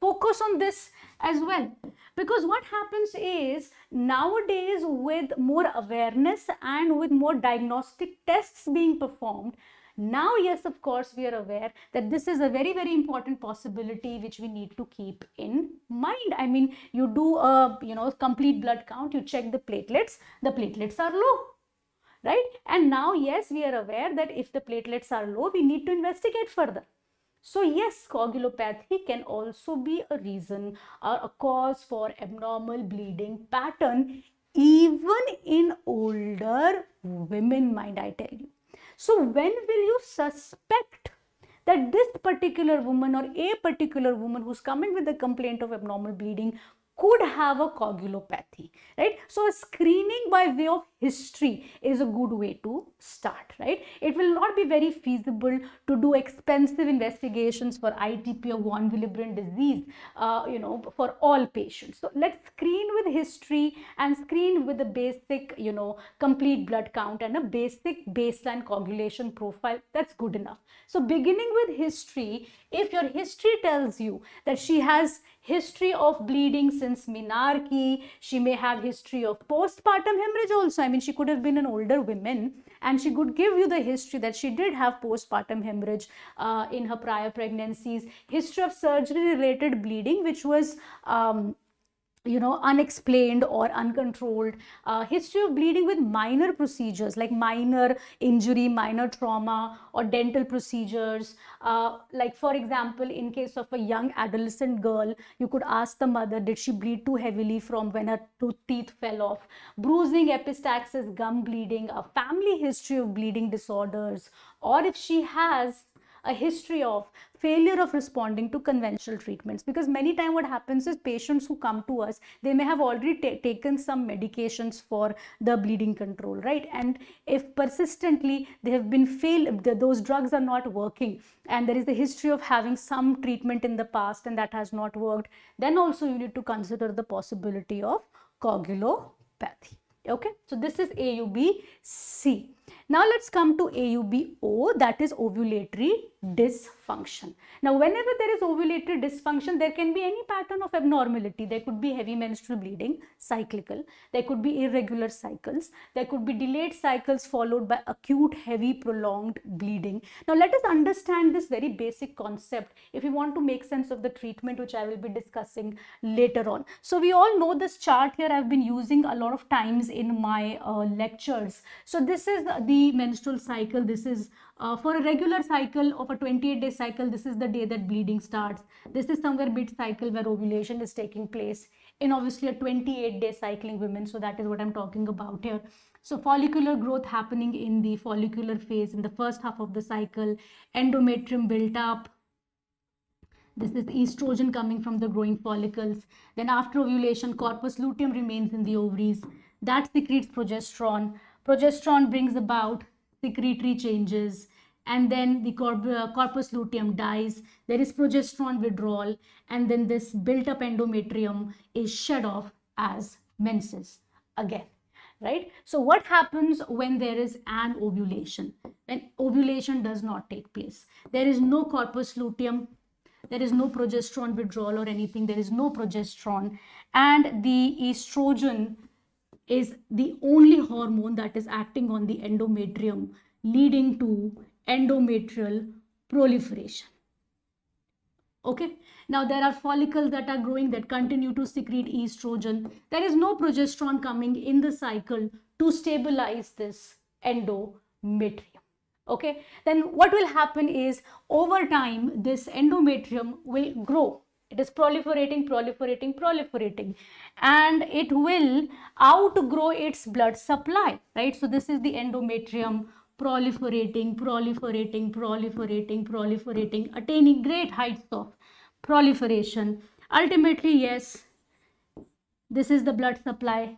focus on this as well because what happens is nowadays with more awareness and with more diagnostic tests being performed now, yes, of course, we are aware that this is a very, very important possibility which we need to keep in mind. I mean, you do a, you know, complete blood count, you check the platelets, the platelets are low, right? And now, yes, we are aware that if the platelets are low, we need to investigate further. So yes, coagulopathy can also be a reason or a cause for abnormal bleeding pattern even in older women mind I tell you. So when will you suspect that this particular woman or a particular woman who's coming with a complaint of abnormal bleeding could have a coagulopathy, right? So screening by way of history is a good way to start, right? It will not be very feasible to do expensive investigations for ITP or von Willebrand disease, uh, you know, for all patients. So let's screen with history and screen with a basic, you know, complete blood count and a basic baseline coagulation profile. That's good enough. So beginning with history, if your history tells you that she has history of bleeding since menarche. She may have history of postpartum hemorrhage also. I mean, she could have been an older woman and she could give you the history that she did have postpartum hemorrhage uh, in her prior pregnancies. History of surgery related bleeding, which was um, you know unexplained or uncontrolled uh, history of bleeding with minor procedures like minor injury minor trauma or dental procedures uh, like for example in case of a young adolescent girl you could ask the mother did she bleed too heavily from when her tooth teeth fell off bruising epistaxis gum bleeding a family history of bleeding disorders or if she has a history of failure of responding to conventional treatments because many times what happens is patients who come to us they may have already taken some medications for the bleeding control right and if persistently they have been failed those drugs are not working and there is the history of having some treatment in the past and that has not worked then also you need to consider the possibility of coagulopathy okay so this is aubc now let's come to AUBO that is ovulatory dysfunction. Now, whenever there is ovulatory dysfunction, there can be any pattern of abnormality. There could be heavy menstrual bleeding, cyclical. There could be irregular cycles. There could be delayed cycles followed by acute, heavy, prolonged bleeding. Now, let us understand this very basic concept if we want to make sense of the treatment, which I will be discussing later on. So, we all know this chart here. I've been using a lot of times in my uh, lectures. So, this is the menstrual cycle. This is uh, for a regular cycle of a 28 day cycle, this is the day that bleeding starts. This is somewhere mid cycle where ovulation is taking place in obviously a 28 day cycling women. So that is what I'm talking about here. So follicular growth happening in the follicular phase in the first half of the cycle, endometrium built up, this is estrogen coming from the growing follicles then after ovulation corpus luteum remains in the ovaries that secretes progesterone progesterone brings about secretory changes, and then the corp uh, corpus luteum dies, there is progesterone withdrawal, and then this built up endometrium is shed off as menses again right? So what happens when there is an ovulation? When ovulation does not take place. There is no corpus luteum. There is no progesterone withdrawal or anything. There is no progesterone. And the estrogen is the only hormone that is acting on the endometrium, leading to endometrial proliferation. Okay, now there are follicles that are growing that continue to secrete estrogen. There is no progesterone coming in the cycle to stabilize this endometrium. Okay, then what will happen is over time this endometrium will grow it is proliferating proliferating proliferating and it will outgrow its blood supply right so this is the endometrium proliferating proliferating proliferating proliferating attaining great heights of proliferation ultimately yes this is the blood supply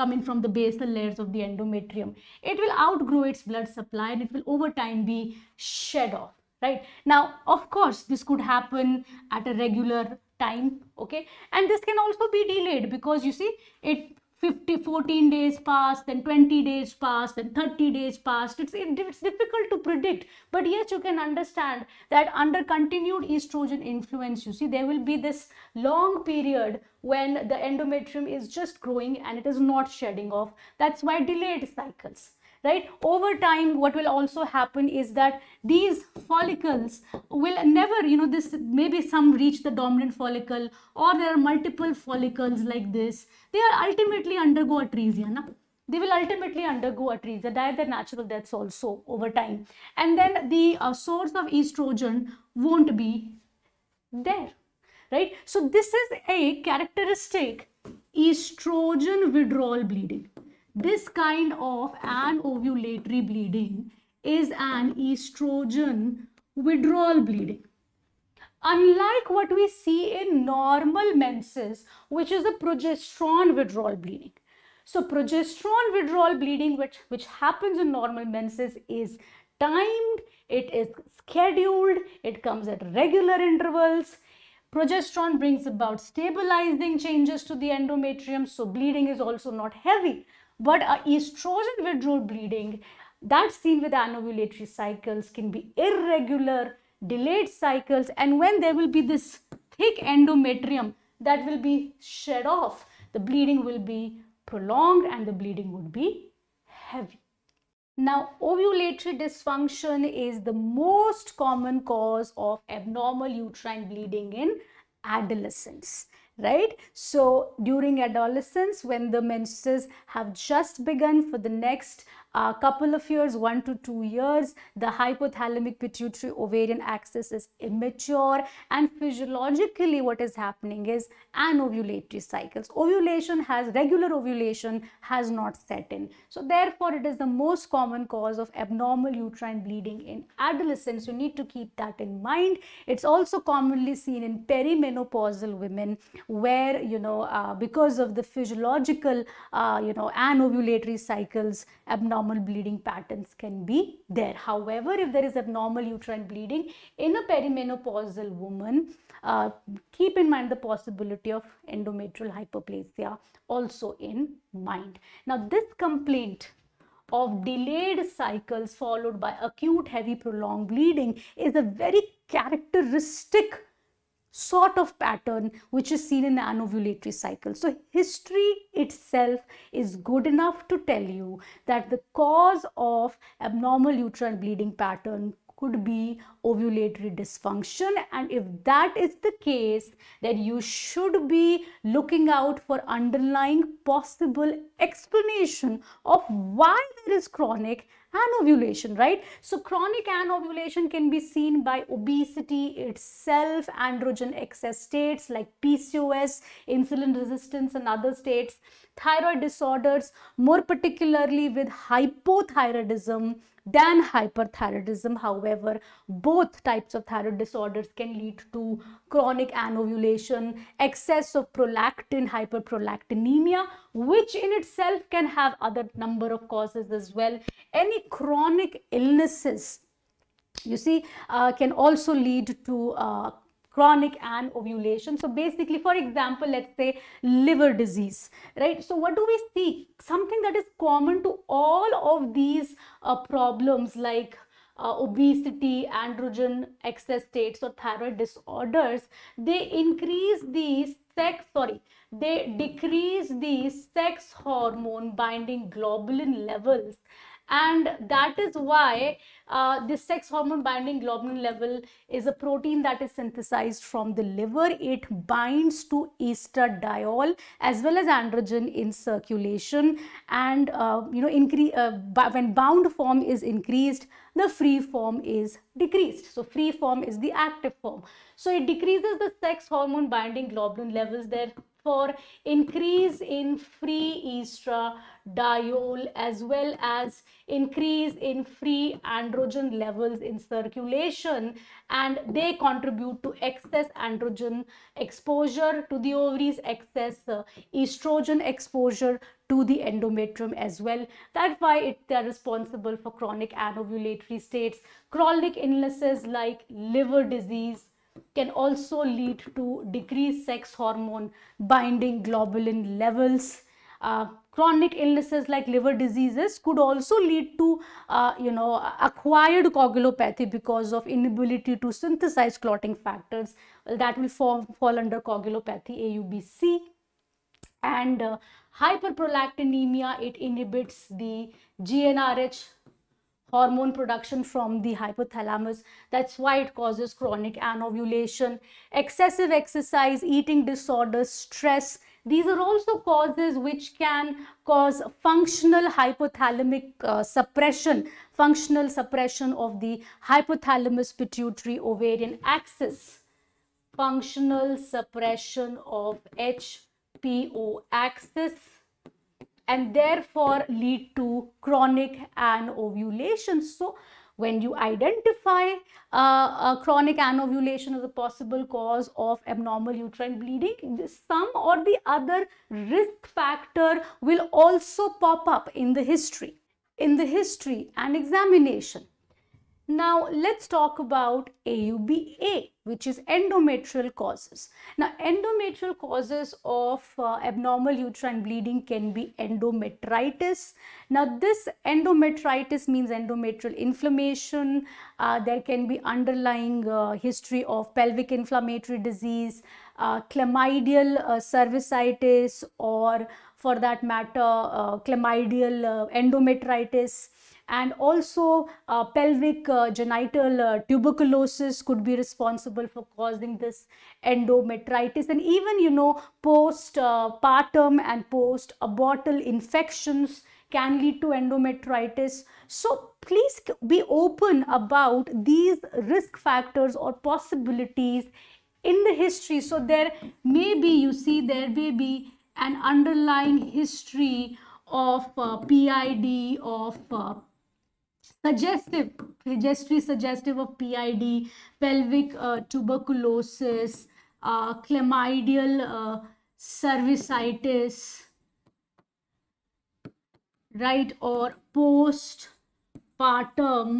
coming from the basal layers of the endometrium it will outgrow its blood supply and it will over time be shed off right now of course this could happen at a regular time okay and this can also be delayed because you see it 50 14 days pass then 20 days pass then 30 days passed it's, it, it's difficult to predict but yes you can understand that under continued estrogen influence you see there will be this long period when the endometrium is just growing and it is not shedding off that's why delayed cycles right over time what will also happen is that these follicles will never you know this maybe some reach the dominant follicle or there are multiple follicles like this they are ultimately undergo atresia na? they will ultimately undergo atresia die their natural deaths also over time and then the uh, source of estrogen won't be there right so this is a characteristic estrogen withdrawal bleeding this kind of an ovulatory bleeding is an estrogen withdrawal bleeding. Unlike what we see in normal menses, which is a progesterone withdrawal bleeding. So progesterone withdrawal bleeding, which, which happens in normal menses, is timed, it is scheduled, it comes at regular intervals. Progesterone brings about stabilizing changes to the endometrium, so bleeding is also not heavy. But uh, estrogen withdrawal bleeding, that's seen with anovulatory cycles, can be irregular, delayed cycles, and when there will be this thick endometrium that will be shed off, the bleeding will be prolonged and the bleeding would be heavy. Now, ovulatory dysfunction is the most common cause of abnormal uterine bleeding in adolescents right? So during adolescence, when the menses have just begun for the next a couple of years, one to two years, the hypothalamic pituitary ovarian axis is immature and physiologically what is happening is an ovulatory cycles. Ovulation has, regular ovulation has not set in. So therefore it is the most common cause of abnormal uterine bleeding in adolescents. You need to keep that in mind. It's also commonly seen in perimenopausal women where, you know, uh, because of the physiological, uh, you know, anovulatory ovulatory cycles, abnormal normal bleeding patterns can be there. However, if there is abnormal uterine bleeding in a perimenopausal woman, uh, keep in mind the possibility of endometrial hyperplasia also in mind. Now, this complaint of delayed cycles followed by acute heavy prolonged bleeding is a very characteristic sort of pattern which is seen in the anovulatory cycle. So history itself is good enough to tell you that the cause of abnormal uterine bleeding pattern could be ovulatory dysfunction and if that is the case then you should be looking out for underlying possible explanation of why there is chronic anovulation, right? So chronic anovulation can be seen by obesity itself, androgen excess states like PCOS, insulin resistance and other states, thyroid disorders, more particularly with hypothyroidism, than hyperthyroidism. However, both types of thyroid disorders can lead to chronic anovulation, excess of prolactin, hyperprolactinemia, which in itself can have other number of causes as well. Any chronic illnesses you see uh, can also lead to uh, chronic and ovulation. So basically, for example, let's say liver disease, right? So what do we see? Something that is common to all of these uh, problems like uh, obesity, androgen excess states or thyroid disorders, they increase the sex, sorry, they decrease the sex hormone binding globulin levels and that is why uh, this sex hormone binding globulin level is a protein that is synthesized from the liver it binds to estradiol as well as androgen in circulation and uh, you know increase uh, when bound form is increased the free form is decreased so free form is the active form so it decreases the sex hormone binding globulin levels there for increase in free estradiol as well as increase in free androgen levels in circulation and they contribute to excess androgen exposure to the ovaries excess uh, estrogen exposure to the endometrium as well. That's why it, they're responsible for chronic anovulatory states, chronic illnesses like liver disease, can also lead to decreased sex hormone binding globulin levels. Uh, chronic illnesses like liver diseases could also lead to, uh, you know, acquired coagulopathy because of inability to synthesize clotting factors. Well, that will form, fall under coagulopathy AUBC. And uh, hyperprolactinemia, it inhibits the GnRH hormone production from the hypothalamus. That's why it causes chronic anovulation, excessive exercise, eating disorders, stress. These are also causes which can cause functional hypothalamic uh, suppression, functional suppression of the hypothalamus pituitary ovarian axis, functional suppression of HPO axis and therefore lead to chronic anovulation. So, when you identify uh, chronic anovulation as a possible cause of abnormal uterine bleeding, some or the other risk factor will also pop up in the history. In the history and examination, now let's talk about AUBA which is endometrial causes. Now endometrial causes of uh, abnormal uterine bleeding can be endometritis. Now this endometritis means endometrial inflammation. Uh, there can be underlying uh, history of pelvic inflammatory disease, uh, chlamydial uh, cervicitis or for that matter uh, chlamydial endometritis and also uh, pelvic uh, genital uh, tuberculosis could be responsible for causing this endometritis and even you know postpartum uh, and post abortal infections can lead to endometritis so please be open about these risk factors or possibilities in the history so there may be you see there may be an underlying history of uh, PID, of uh, suggestive history suggestive of pid pelvic uh, tuberculosis uh, chlamydial uh, cervicitis right or postpartum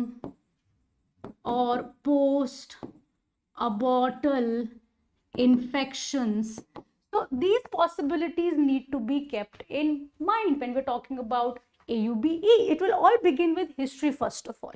or post abortal infections so these possibilities need to be kept in mind when we're talking about AUBE. It will all begin with history first of all,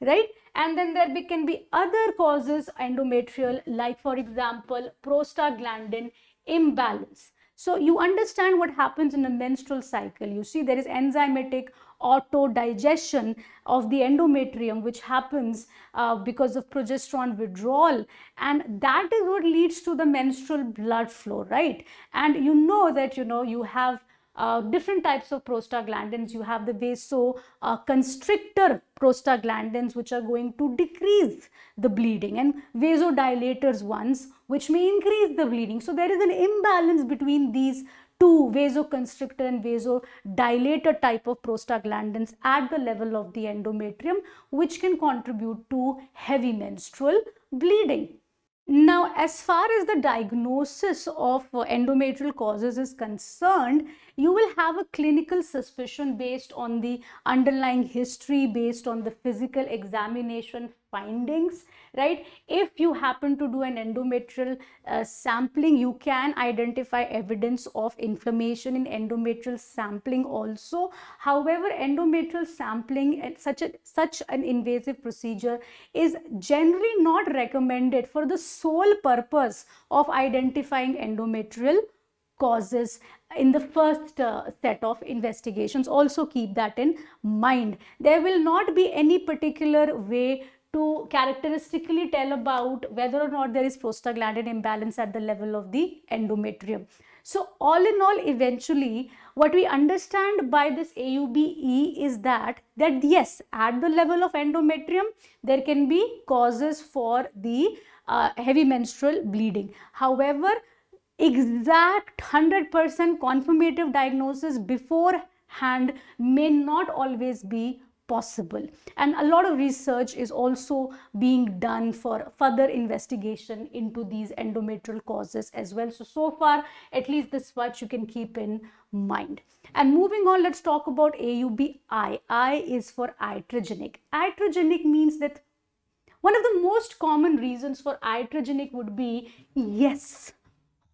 right? And then there be, can be other causes endometrial like for example, prostaglandin imbalance. So you understand what happens in the menstrual cycle. You see there is enzymatic autodigestion of the endometrium which happens uh, because of progesterone withdrawal and that is what leads to the menstrual blood flow right and you know that you know you have uh, different types of prostaglandins. You have the vasoconstrictor uh, prostaglandins which are going to decrease the bleeding and vasodilators ones which may increase the bleeding. So there is an imbalance between these two vasoconstrictor and vasodilator type of prostaglandins at the level of the endometrium which can contribute to heavy menstrual bleeding. Now, as far as the diagnosis of endometrial causes is concerned, you will have a clinical suspicion based on the underlying history, based on the physical examination findings, right? If you happen to do an endometrial uh, sampling, you can identify evidence of inflammation in endometrial sampling also. However, endometrial sampling, such, a, such an invasive procedure is generally not recommended for the sole purpose of identifying endometrial causes in the first uh, set of investigations. Also keep that in mind. There will not be any particular way to characteristically tell about whether or not there is prostaglandin imbalance at the level of the endometrium. So all in all eventually what we understand by this AUBE is that that yes at the level of endometrium there can be causes for the uh, heavy menstrual bleeding. However exact 100% confirmative diagnosis beforehand may not always be possible and a lot of research is also being done for further investigation into these endometrial causes as well so so far at least this much you can keep in mind and moving on let's talk about AUBI I is for iatrogenic iatrogenic means that one of the most common reasons for iatrogenic would be yes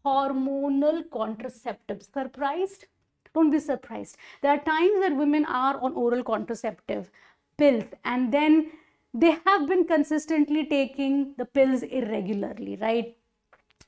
hormonal contraceptives. Surprised? Don't be surprised. There are times that women are on oral contraceptive pills and then they have been consistently taking the pills irregularly, right?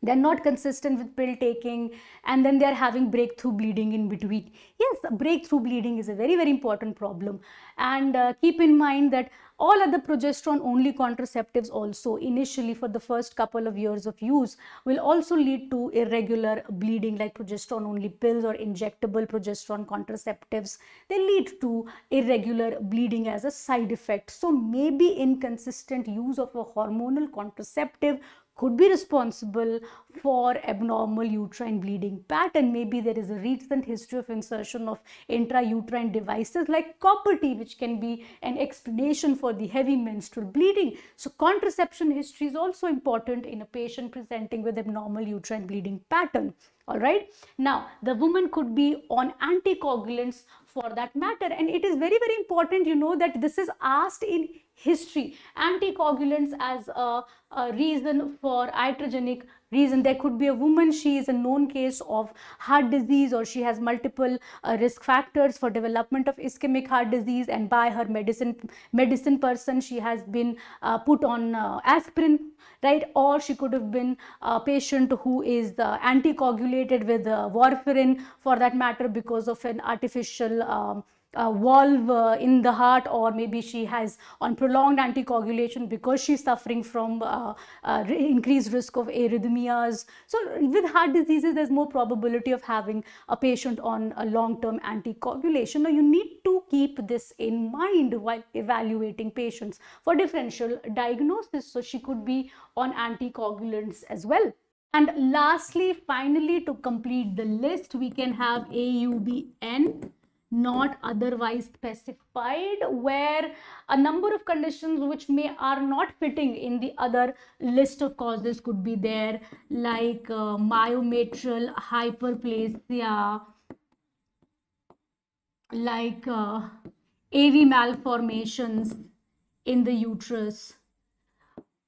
They're not consistent with pill taking and then they're having breakthrough bleeding in between. Yes, breakthrough bleeding is a very, very important problem. And uh, keep in mind that all other progesterone only contraceptives also initially for the first couple of years of use will also lead to irregular bleeding like progesterone only pills or injectable progesterone contraceptives. They lead to irregular bleeding as a side effect. So maybe inconsistent use of a hormonal contraceptive could be responsible for abnormal uterine bleeding pattern. Maybe there is a recent history of insertion of intrauterine devices like copper T, which can be an explanation for the heavy menstrual bleeding. So contraception history is also important in a patient presenting with abnormal uterine bleeding pattern all right now the woman could be on anticoagulants for that matter and it is very very important you know that this is asked in history anticoagulants as a, a reason for iatrogenic reason there could be a woman she is a known case of heart disease or she has multiple uh, risk factors for development of ischemic heart disease and by her medicine medicine person she has been uh, put on uh, aspirin right or she could have been a patient who is uh, anticoagulated with uh, warfarin for that matter because of an artificial um, uh, valve uh, in the heart or maybe she has on prolonged anticoagulation because she's suffering from uh, uh increased risk of arrhythmias. So with heart diseases, there's more probability of having a patient on a long-term anticoagulation. Now you need to keep this in mind while evaluating patients for differential diagnosis. So she could be on anticoagulants as well. And lastly, finally, to complete the list, we can have AUBN not otherwise specified where a number of conditions which may are not fitting in the other list of causes could be there like uh, myometrial hyperplasia like uh, AV malformations in the uterus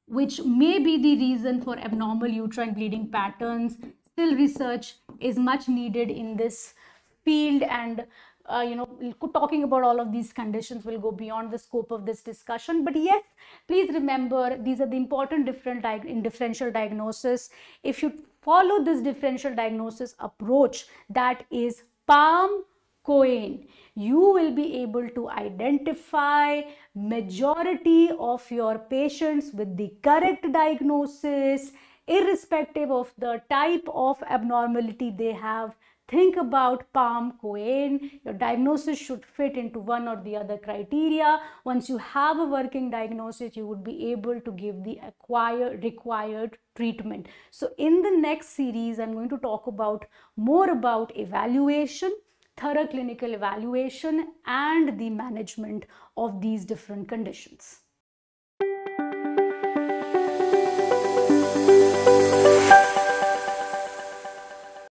which may be the reason for abnormal uterine bleeding patterns still research is much needed in this field and uh, you know, talking about all of these conditions will go beyond the scope of this discussion. But yes, please remember these are the important different di in differential diagnosis. If you follow this differential diagnosis approach, that is palm Cohen, you will be able to identify majority of your patients with the correct diagnosis, irrespective of the type of abnormality they have think about palm cohen your diagnosis should fit into one or the other criteria once you have a working diagnosis you would be able to give the acquired required treatment so in the next series i'm going to talk about more about evaluation thorough clinical evaluation and the management of these different conditions